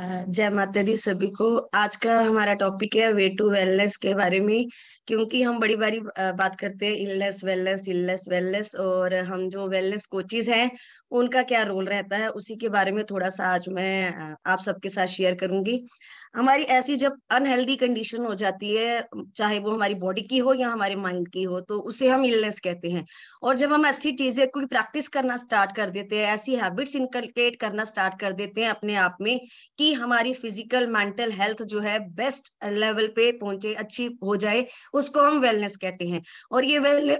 जय माता दी सभी को आज का हमारा टॉपिक है वे टू वेलनेस के बारे में क्योंकि हम बड़ी बारी बात करते हैं इलनेस वेलनेस इलनेस वेलनेस और हम जो वेलनेस कोचिज हैं उनका क्या रोल रहता है उसी के बारे में थोड़ा सा आज मैं आप सबके साथ शेयर करूंगी हमारी ऐसी जब अनहेल्दी कंडीशन हो जाती है चाहे वो हमारी बॉडी की हो या हमारे माइंड की हो तो उसे हम इलनेस कहते हैं और जब हम ऐसी चीजें कोई प्रैक्टिस करना स्टार्ट कर देते हैं ऐसी हैबिट्स इनकलकेट करना स्टार्ट कर देते हैं अपने आप में कि हमारी फिजिकल मेंटल हेल्थ जो है बेस्ट लेवल पे पहुंचे अच्छी हो जाए उसको हम वेलनेस कहते हैं और ये वेल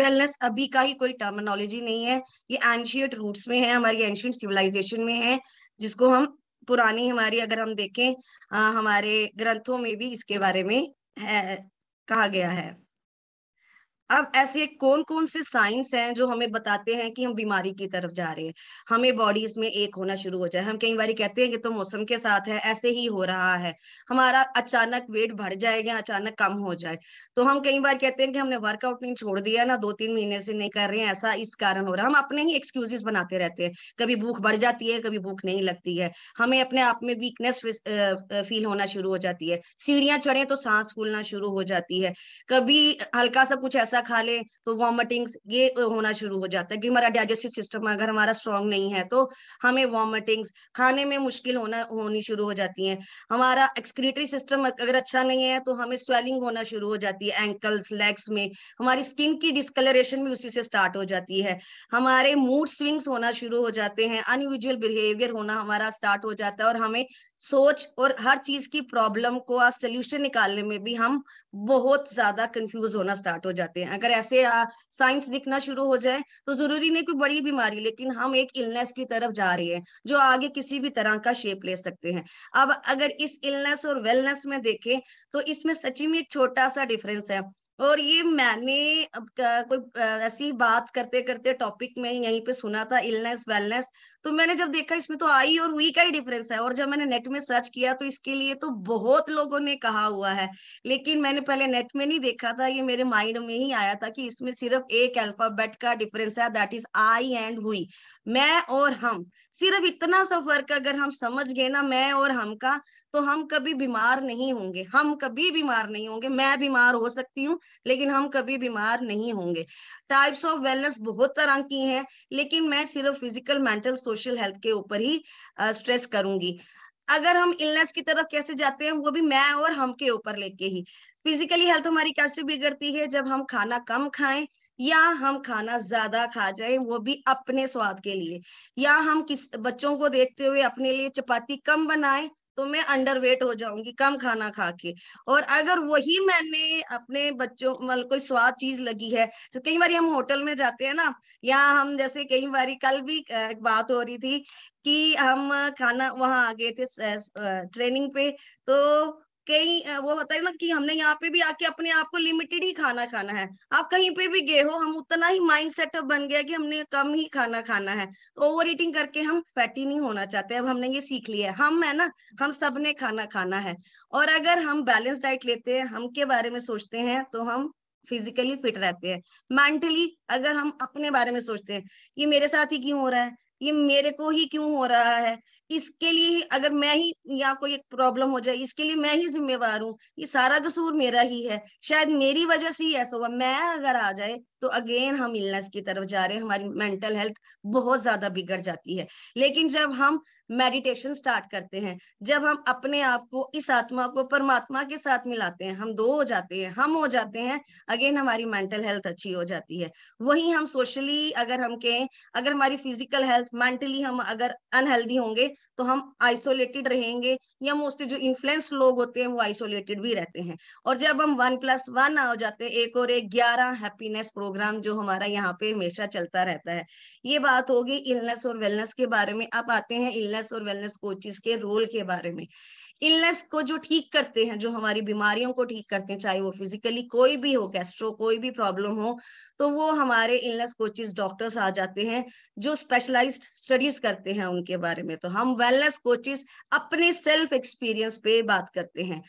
वेलनेस अभी का ही कोई टर्मिनोलॉजी नहीं है ये एंशियट रूट्स में है हमारी एंशियंट सिविलाइजेशन में है जिसको हम पुरानी हमारी अगर हम देखें आ, हमारे ग्रंथों में भी इसके बारे में है, कहा गया है अब ऐसे कौन कौन से साइंस हैं जो हमें बताते हैं कि हम बीमारी की तरफ जा रहे हैं हमें बॉडीज में एक होना शुरू हो जाए हम कई बार कहते हैं ये तो मौसम के साथ है ऐसे ही हो रहा है हमारा अचानक वेट बढ़ जाएगा अचानक कम हो जाए तो हम कई बार कहते हैं कि हमने वर्कआउट नहीं छोड़ दिया ना दो तीन महीने से नहीं कर रहे हैं ऐसा इस कारण हो रहा है हम अपने ही एक्सक्यूजेस बनाते रहते हैं कभी भूख बढ़ जाती है कभी भूख नहीं लगती है हमें अपने आप में वीकनेस फील होना शुरू हो जाती है सीढ़ियां चढ़े तो सांस फूलना शुरू हो जाती है कभी हल्का सा कुछ ऐसा पिज्जा खा ले तो वॉमिटिंग्स ये होना शुरू हो जाता है कि हमारा डाइजेस्टिव सिस्टम अगर हमारा स्ट्रांग नहीं है तो हमें वॉमिटिंग्स खाने में मुश्किल होना होनी शुरू हो जाती है हमारा एक्सक्रीटरी सिस्टम अगर अच्छा नहीं है तो हमें स्वेलिंग होना शुरू हो जाती है एंकल्स लेग्स में हमारी स्किन की डिस्कलरेशन भी उसी से स्टार्ट हो जाती है हमारे मूड स्विंग्स होना शुरू हो जाते हैं अनयूजल बिहेवियर होना हमारा स्टार्ट हो जाता है और हमें सोच और हर चीज की प्रॉब्लम को आज सोल्यूशन निकालने में भी हम बहुत ज्यादा कंफ्यूज होना स्टार्ट हो जाते हैं अगर ऐसे साइंस दिखना शुरू हो जाए तो जरूरी नहीं कोई बड़ी बीमारी लेकिन हम एक इलनेस की तरफ जा रहे हैं जो आगे किसी भी तरह का शेप ले सकते हैं अब अगर इस इलनेस और वेलनेस में देखें तो इसमें सची में एक छोटा सा डिफरेंस है और ये मैंने अब कोई ऐसी बात करते करते टॉपिक में यहीं पे सुना था इलनेस वेलनेस तो मैंने जब देखा इसमें तो आई और वी का ही डिफरेंस है और जब मैंने नेट में सर्च किया तो इसके लिए तो बहुत लोगों ने कहा हुआ है लेकिन मैंने पहले नेट में नहीं देखा था ये मेरे माइंड में ही आया था कि इसमें सिर्फ एक अल्फाबेट का डिफरेंस है दैट इज आई एंड हुई मैं और हम सिर्फ इतना सा फर्क अगर हम समझ गए ना मैं और हम का तो हम कभी बीमार नहीं होंगे हम कभी बीमार नहीं होंगे मैं बीमार हो सकती हूँ लेकिन हम कभी बीमार नहीं होंगे टाइप्स ऑफ वेलनेस बहुत तरह की हैं लेकिन मैं सिर्फ फिजिकल मेंटल सोशल हेल्थ के ऊपर ही स्ट्रेस करूंगी अगर हम इलनेस की तरफ कैसे जाते हैं वो भी मैं और हम के ऊपर लेके ही फिजिकली हेल्थ हमारी कैसे बिगड़ती है जब हम खाना कम खाएं या हम खाना ज्यादा खा जाए वो भी अपने स्वाद के लिए या हम किस बच्चों को देखते हुए अपने लिए चपाती कम बनाए तो मैं अंडर वेट हो जाऊंगी कम खाना खा के और अगर वही मैंने अपने बच्चों मतलब कोई स्वाद चीज लगी है तो कई बार हम होटल में जाते हैं ना या हम जैसे कई बार कल भी एक बात हो रही थी कि हम खाना वहां आ गए थे ट्रेनिंग पे तो कई वो होता है ना कि हमने यहाँ पे भी आके अपने आप को लिमिटेड ही खाना खाना है आप कहीं पे भी गए हो हम उतना ही माइंड सेटअप बन गया कि हमने कम ही खाना खाना है तो ओवर ईटिंग करके हम फैटी नहीं होना चाहते अब हमने ये सीख लिया है हम है ना हम सब ने खाना खाना है और अगर हम बैलेंस डाइट लेते हैं हम के बारे में सोचते हैं तो हम फिजिकली फिट रहते हैं मेंटली अगर हम अपने बारे में सोचते हैं ये मेरे साथ ही क्यों हो रहा है ये मेरे को ही क्यों हो रहा है इसके लिए ही अगर मैं ही या कोई एक प्रॉब्लम हो जाए इसके लिए मैं ही जिम्मेवार हूँ ये सारा कसूर मेरा ही है शायद मेरी वजह से ही ऐसा हुआ मैं अगर आ जाए तो अगेन हम इलनेस की तरफ जा रहे हैं हमारी मेंटल हेल्थ बहुत ज्यादा बिगड़ जाती है लेकिन जब हम मेडिटेशन स्टार्ट करते हैं जब हम अपने आप को इस आत्मा को परमात्मा के साथ मिलाते हैं हम दो हो जाते हैं हम हो जाते हैं अगेन हमारी मेंटल हेल्थ अच्छी हो जाती है वही हम सोशली अगर हम कहें अगर हमारी फिजिकल हेल्थ मेंटली हम अगर अनहेल्दी होंगे life तो हम आइसोलेटेड रहेंगे या मोस्टली जो इन्फ्लुएंस लोग होते हैं वो आइसोलेटेड भी रहते हैं और जब हम वन प्लस वन आ जाते हैं एक और एक ग्यारह हैप्पीनेस प्रोग्राम जो हमारा यहाँ पे हमेशा चलता रहता है ये बात होगी इलनेस और वेलनेस के बारे में अब आते हैं इलनेस और वेलनेस कोचिज के रोल के बारे में इलनेस को जो ठीक करते हैं जो हमारी बीमारियों को ठीक करते हैं चाहे वो फिजिकली कोई भी हो गैस्ट्रो कोई भी प्रॉब्लम हो तो वो हमारे इलनेस कोचिज डॉक्टर्स आ जाते हैं जो स्पेशलाइज्ड स्टडीज करते हैं उनके बारे में तो हम वेलनेस कोचेस अपने सेल्फ एक्सपीरियंस पे बात करते हैं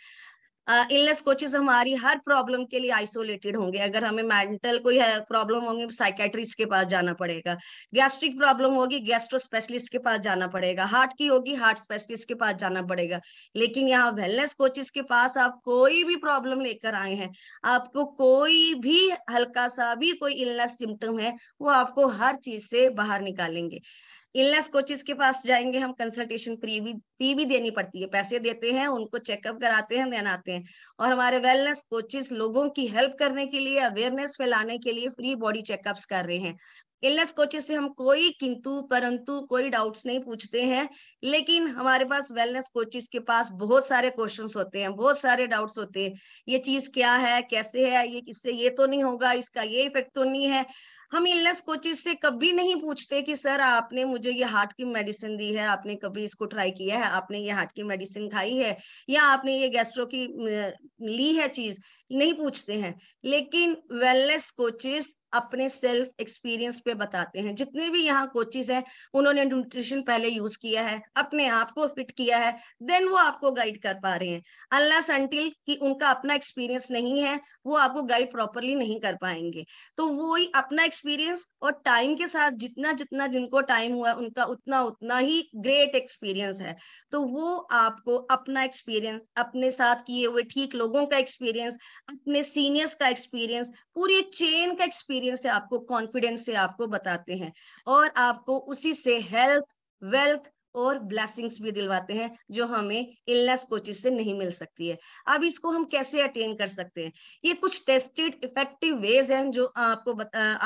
इलनेस uh, कोचेस हमारी हर प्रॉब्लम के लिए आइसोलेटेड होंगे अगर हमें मेंटल कोई है प्रॉब्लम होंगे साइकेट्रिस्ट के पास जाना पड़ेगा गैस्ट्रिक प्रॉब्लम होगी गैस्ट्रो स्पेशलिस्ट के पास जाना पड़ेगा हार्ट की होगी हार्ट स्पेशलिस्ट के पास जाना पड़ेगा लेकिन यहाँ वेलनेस कोचेस के पास आप कोई भी प्रॉब्लम लेकर आए हैं आपको कोई भी हल्का सा भी कोई इलनेस सिम्टम है वो आपको हर चीज से बाहर निकालेंगे इलनेस कोचिज के पास जाएंगे हम कंसल्टेशन फ्री भी फी भी देनी पड़ती है पैसे देते हैं उनको चेकअप कराते हैं देन आते हैं और हमारे वेलनेस कोचिज लोगों की हेल्प करने के लिए अवेयरनेस फैलाने के लिए फ्री बॉडी चेकअप्स कर रहे हैं इलनेस कोचेस से हम कोई किंतु परंतु कोई डाउट्स नहीं पूछते हैं लेकिन हमारे पास वेलनेस कोचेस के पास बहुत सारे क्वेश्चंस होते हैं बहुत सारे डाउट्स होते हैं ये चीज क्या है कैसे है ये इससे ये तो नहीं होगा इसका ये इफेक्ट तो नहीं है हम इलनेस कोचिज से कभी नहीं पूछते कि सर आपने मुझे ये हार्ट की मेडिसिन दी है आपने कभी इसको ट्राई किया है आपने ये हार्ट की मेडिसिन खाई है या आपने ये गैस्ट्रो की ली है चीज नहीं पूछते हैं लेकिन वेलनेस कोचिज अपने सेल्फ एक्सपीरियंस पे बताते हैं जितने भी यहाँ कोचिज हैं उन्होंने न्यूट्रिशन पहले यूज किया है अपने आप को फिट किया है देन वो आपको गाइड कर पा रहे हैं अनलेस अंटिल कि उनका अपना एक्सपीरियंस नहीं है वो आपको गाइड प्रॉपरली नहीं कर पाएंगे तो वो ही अपना एक्सपीरियंस और टाइम के साथ जितना जितना जिनको टाइम हुआ उनका उतना उतना ही ग्रेट एक्सपीरियंस है तो वो आपको अपना एक्सपीरियंस अपने साथ किए हुए ठीक लोगों का एक्सपीरियंस अपने सीनियर्स का एक्सपीरियंस पूरी चेन का एक्सपीरियंस एक्सपीरियंस से आपको कॉन्फिडेंस से आपको बताते हैं और आपको उसी से हेल्थ वेल्थ और ब्लेसिंग्स भी दिलवाते हैं जो हमें इलनेस कोचिज से नहीं मिल सकती है अब इसको हम कैसे अटेन कर सकते हैं ये कुछ टेस्टेड इफेक्टिव वेज हैं जो आपको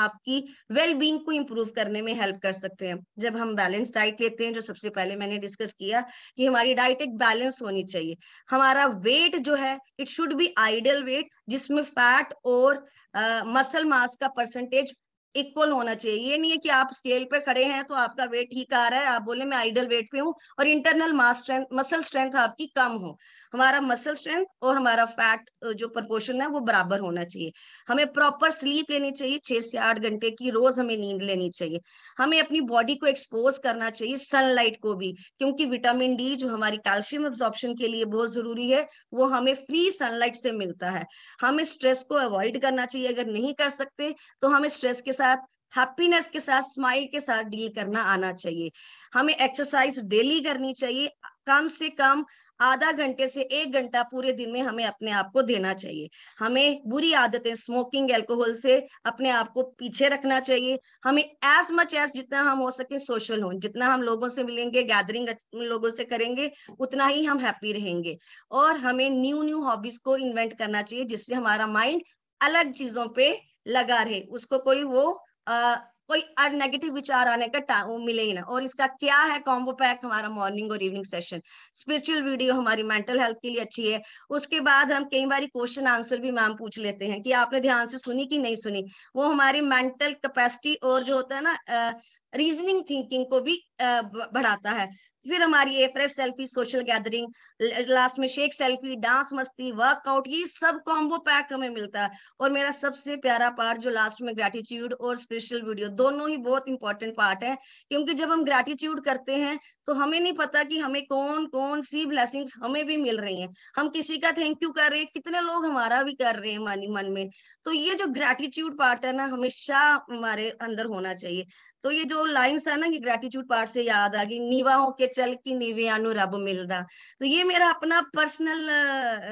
आपकी वेल बींग को इम्प्रूव करने में हेल्प कर सकते हैं जब हम बैलेंस डाइट लेते हैं जो सबसे पहले मैंने डिस्कस किया कि हमारी डाइट एक बैलेंस होनी चाहिए हमारा वेट जो है it should be ideal weight जिसमें फैट और मसल uh, मास का परसेंटेज इक्वल होना चाहिए ये नहीं है कि आप स्केल पे खड़े हैं तो आपका वेट ठीक आ रहा है आप बोले मैं आइडल वेट पे हूँ और internal mass strength muscle strength आपकी कम हो हमारा मसल स्ट्रेंथ और हमारा फैट जो प्रपोर्शन है वो बराबर होना चाहिए हमें प्रॉपर स्लीप लेनी चाहिए छह से आठ घंटे की रोज हमें नींद लेनी चाहिए हमें अपनी बॉडी को एक्सपोज करना चाहिए सनलाइट को भी क्योंकि विटामिन डी जो हमारी कैल्शियम एब्जॉर्प्शन के लिए बहुत जरूरी है वो हमें फ्री सनलाइट से मिलता है हमें स्ट्रेस को अवॉइड करना चाहिए अगर नहीं कर सकते तो हमें स्ट्रेस के साथ हैप्पीनेस के साथ स्माइल के साथ डील करना आना चाहिए हमें एक्सरसाइज डेली करनी चाहिए कम से कम आधा घंटे से एक घंटा पूरे दिन में हमें अपने आप को देना चाहिए हमें बुरी आदतें स्मोकिंग एल्कोहल से अपने आप को पीछे रखना चाहिए हमें एज मच एज जितना हम हो सके सोशल हो जितना हम लोगों से मिलेंगे गैदरिंग लोगों से करेंगे उतना ही हम हैप्पी रहेंगे और हमें न्यू न्यू हॉबीज को इन्वेंट करना चाहिए जिससे हमारा माइंड अलग चीजों पे लगा रहे उसको कोई वो अः कोई नेगेटिव विचार आने का वो मिले ही ना और इसका क्या है कॉम्बो पैक हमारा मॉर्निंग और इवनिंग सेशन स्पिरिचुअल वीडियो हमारी मेंटल हेल्थ के लिए अच्छी है उसके बाद हम कई बार क्वेश्चन आंसर भी मैम पूछ लेते हैं कि आपने ध्यान से सुनी कि नहीं सुनी वो हमारी मेंटल कैपेसिटी और जो होता है ना रीजनिंग uh, थिंकिंग को भी बढ़ाता है फिर हमारी ये सेल्फी सोशल गैदरिंग लास्ट में शेक सेल्फी डांस मस्ती वर्कआउट ये सब कॉम्बो पैक हमें मिलता है और मेरा सबसे प्यारा पार्ट जो लास्ट में ग्रेटिट्यूड और स्पेशल वीडियो दोनों ही बहुत इंपॉर्टेंट पार्ट है क्योंकि जब हम ग्रेटिट्यूड करते हैं तो हमें नहीं पता कि हमें कौन कौन सी ब्लेसिंग्स हमें भी मिल रही हैं हम किसी का थैंक यू कर रहे हैं कितने लोग हमारा भी कर रहे हैं मानी मन में तो ये जो ग्रेटिट्यूड पार्ट है ना हमेशा हमारे अंदर होना चाहिए तो ये जो लाइन्स है ना ये ग्रेटिट्यूड पार्ट पार्ट से याद आ गई नीवा होके चल की नीवे रब मिलदा तो ये मेरा अपना पर्सनल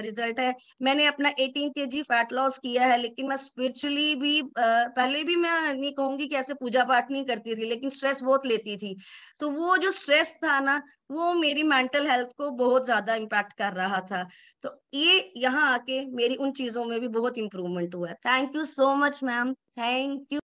रिजल्ट है मैंने अपना 18 जी फैट लॉस किया है लेकिन मैं स्पिरिचुअली भी पहले भी मैं नहीं कहूंगी कि ऐसे पूजा पाठ नहीं करती थी लेकिन स्ट्रेस बहुत लेती थी तो वो जो स्ट्रेस था ना वो मेरी मेंटल हेल्थ को बहुत ज्यादा इम्पैक्ट कर रहा था तो ये यहाँ आके मेरी उन चीजों में भी बहुत इंप्रूवमेंट हुआ thank you so much ma'am thank you